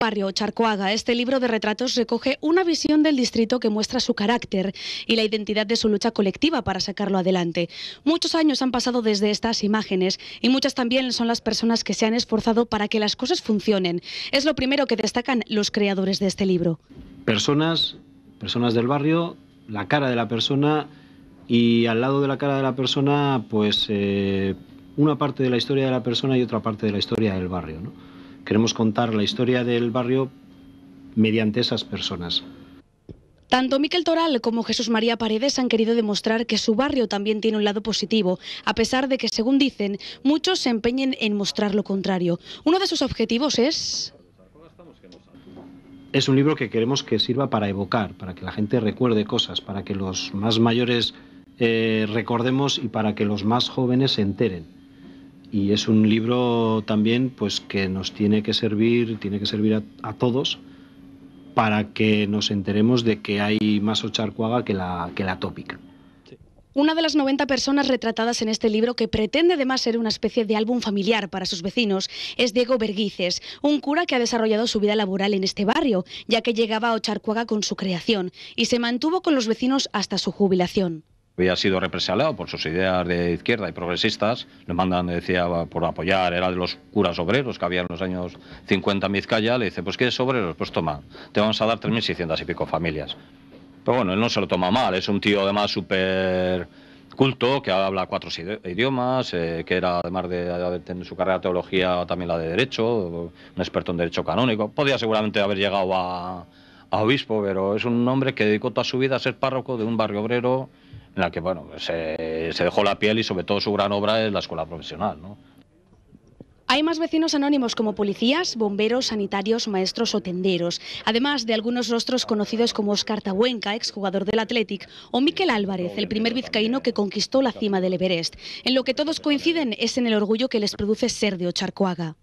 Barrio Charcoaga. Este libro de retratos recoge una visión del distrito que muestra su carácter y la identidad de su lucha colectiva para sacarlo adelante. Muchos años han pasado desde estas imágenes y muchas también son las personas que se han esforzado para que las cosas funcionen. Es lo primero que destacan los creadores de este libro. Personas, personas del barrio, la cara de la persona y al lado de la cara de la persona, pues eh, una parte de la historia de la persona y otra parte de la historia del barrio. ¿no? Queremos contar la historia del barrio mediante esas personas. Tanto Miquel Toral como Jesús María Paredes han querido demostrar que su barrio también tiene un lado positivo, a pesar de que, según dicen, muchos se empeñen en mostrar lo contrario. Uno de sus objetivos es... Es un libro que queremos que sirva para evocar, para que la gente recuerde cosas, para que los más mayores eh, recordemos y para que los más jóvenes se enteren y es un libro también pues que nos tiene que servir, tiene que servir a, todos para que nos enteremos de que hay más Ocharcuaga que la, que la tópica. Una de las 90 personas retratadas en este libro, que pretende además ser una especie de álbum familiar para sus vecinos, es Diego Berguices, un cura que ha desarrollado su vida laboral en este barrio, ya que llegaba a Ocharcuaga con su creación y se mantuvo con los vecinos hasta su jubilación había sido represaliado por sus ideas de izquierda y progresistas, le mandan, decía, por apoyar, era de los curas obreros que había en los años 50 en Vizcaya, le dice, pues ¿quieres obreros? Pues toma, te vamos a dar 3.600 y pico familias. Pero bueno, él no se lo toma mal, es un tío además súper culto, que habla cuatro idiomas, eh, que era además de haber su carrera de teología también la de derecho, un experto en derecho canónico, podía seguramente haber llegado a obispo, pero es un hombre que dedicó toda su vida a ser párroco de un barrio obrero en la que bueno, se, dejó la piel y sobre todo su gran obra es la escuela profesional. Hay más vecinos anónimos como policías, bomberos, sanitarios, maestros o tenderos, además de algunos rostros conocidos como Oscar Tabuenca, exjugador del Athletic, o Miquel Álvarez, el primer vizcaíno que conquistó la cima del Everest. En lo que todos coinciden es en el orgullo que les produce ser de Ocharcoaga.